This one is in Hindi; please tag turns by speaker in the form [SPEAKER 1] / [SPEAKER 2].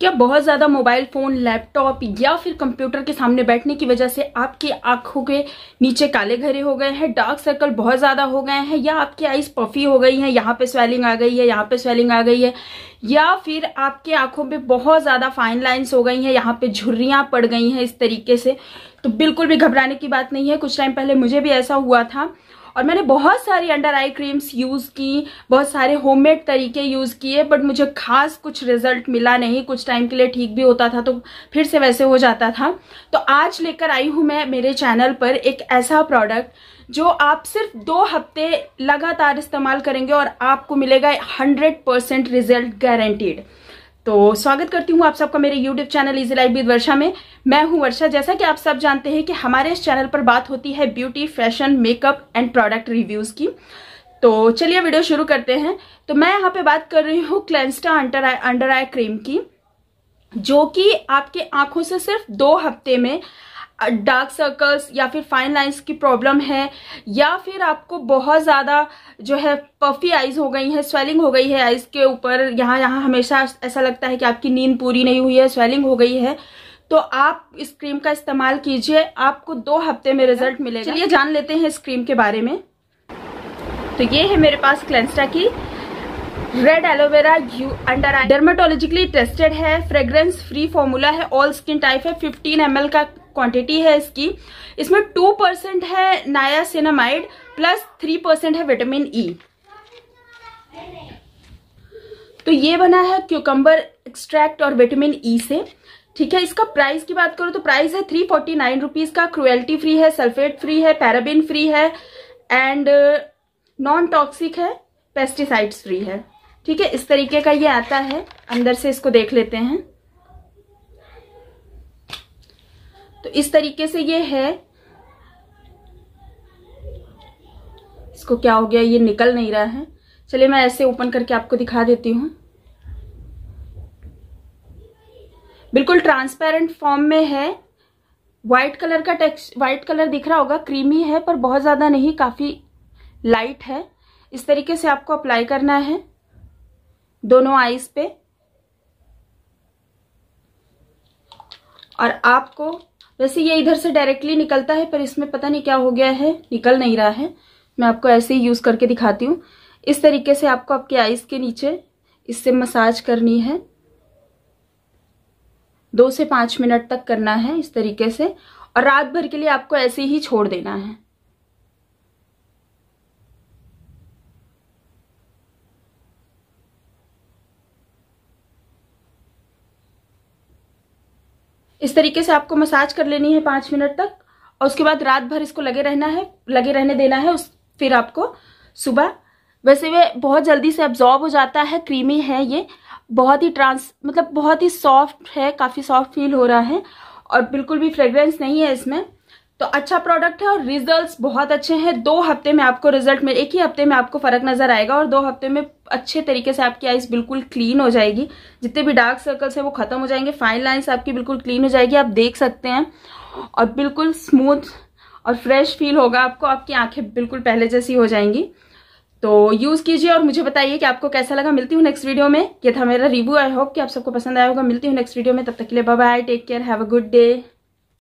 [SPEAKER 1] क्या बहुत ज़्यादा मोबाइल फ़ोन लैपटॉप या फिर कंप्यूटर के सामने बैठने की वजह से आपकी आंखों के नीचे काले घरे हो गए हैं डार्क सर्कल बहुत ज़्यादा हो गए हैं या आपकी आईज पफी हो गई हैं यहाँ पे स्वेलिंग आ गई है यहाँ पे स्वेलिंग आ गई है या फिर आपके आंखों पे बहुत ज़्यादा फाइन लाइन्स हो गई हैं यहाँ पे झुर्रियां पड़ गई हैं इस तरीके से तो बिल्कुल भी घबराने की बात नहीं है कुछ टाइम पहले मुझे भी ऐसा हुआ था और मैंने बहुत सारी अंडर आई क्रीम्स यूज़ की बहुत सारे होममेड तरीके यूज़ किए बट मुझे खास कुछ रिजल्ट मिला नहीं कुछ टाइम के लिए ठीक भी होता था तो फिर से वैसे हो जाता था तो आज लेकर आई हूँ मैं मेरे चैनल पर एक ऐसा प्रोडक्ट जो आप सिर्फ दो हफ्ते लगातार इस्तेमाल करेंगे और आपको मिलेगा हंड्रेड रिजल्ट गारंटीड तो स्वागत करती हूँ आप सबका मेरे YouTube channel easy life with Varsha में मैं हूँ वर्षा जैसा कि आप सब जानते हैं कि हमारे इस चैनल पर बात होती है beauty fashion makeup and product reviews की तो चलिए वीडियो शुरू करते हैं तो मैं यहाँ पे बात कर रही हूँ Clensta under eye under eye cream की जो कि आपके आंखों से सिर्फ दो हफ्ते में डार्क सर्कल्स या फिर फाइन लाइंस की प्रॉब्लम है या फिर आपको बहुत ज़्यादा जो है पफी आइज़ हो गई है स्वेलिंग हो गई है आइज़ के ऊपर यहाँ यहाँ हमेशा ऐसा लगता है कि आपकी नींद पूरी नहीं हुई है स्वेलिंग हो गई है तो आप इस क्रीम का इस्तेमाल कीजिए आपको दो हफ्ते में रिजल्ट मिलेगा चलिए जान लेते हैं इस क्रीम के बारे में तो ये है मेरे पास क्लेंस्टा की red aloe vera you under eye dermatologically tested है फ्रेग्रेंस फ्री फॉर्मूला है ऑल स्किन टाइप है 15 एम का क्वांटिटी है इसकी इसमें 2 परसेंट है नायासिनामाइड प्लस 3 परसेंट है विटामिन ई e. तो ये बना है क्यूकम्बर एक्सट्रैक्ट और विटामिन ई e से ठीक है इसका प्राइस की बात करो तो प्राइस है थ्री फोर्टी नाइन रुपीज का क्रुएल्टी फ्री है सल्फेट फ्री है पैराबिन फ्री है एंड नॉन टॉक्सिक है पेस्टिसाइड्स फ्री है ठीक है इस तरीके का ये आता है अंदर से इसको देख लेते हैं तो इस तरीके से ये है इसको क्या हो गया ये निकल नहीं रहा है चलिए मैं ऐसे ओपन करके आपको दिखा देती हूं बिल्कुल ट्रांसपेरेंट फॉर्म में है व्हाइट कलर का टेक्स व्हाइट कलर दिख रहा होगा क्रीमी है पर बहुत ज़्यादा नहीं काफ़ी लाइट है इस तरीके से आपको अप्लाई करना है दोनों आईज पे और आपको वैसे ये इधर से डायरेक्टली निकलता है पर इसमें पता नहीं क्या हो गया है निकल नहीं रहा है मैं आपको ऐसे ही यूज़ करके दिखाती हूँ इस तरीके से आपको आपके आईज के नीचे इससे मसाज करनी है दो से पांच मिनट तक करना है इस तरीके से और रात भर के लिए आपको ऐसे ही छोड़ देना है इस तरीके से आपको मसाज कर लेनी है पाँच मिनट तक और उसके बाद रात भर इसको लगे रहना है लगे रहने देना है उस फिर आपको सुबह वैसे वे बहुत जल्दी से अब्जॉर्ब हो जाता है क्रीमी है ये बहुत ही ट्रांस मतलब बहुत ही सॉफ्ट है काफ़ी सॉफ्ट फील हो रहा है और बिल्कुल भी फ्रेग्रेंस नहीं है इसमें तो अच्छा प्रोडक्ट है और रिजल्ट्स बहुत अच्छे हैं दो हफ्ते में आपको रिजल्ट मिले एक ही हफ्ते में आपको फर्क नजर आएगा और दो हफ्ते में अच्छे तरीके से आपकी आईज बिल्कुल क्लीन हो जाएगी जितने भी डार्क सर्कल्स हैं वो खत्म हो जाएंगे फाइन लाइन्स आपकी बिल्कुल क्लीन हो जाएगी आप देख सकते हैं और बिल्कुल स्मूथ और फ्रेश फील होगा आपको आपकी आंखें बिल्कुल पहले जैसी हो जाएंगी तो यूज़ कीजिए और मुझे बताइए कि आपको कैसा लगा मिलती हूँ नेक्स्ट वीडियो में ये था मेरा रिव्यू आई होप कि आप सबको पसंद आया होगा मिलती हूँ नेक्स्ट वीडियो में तब तक के लिए bye bye take care have a good day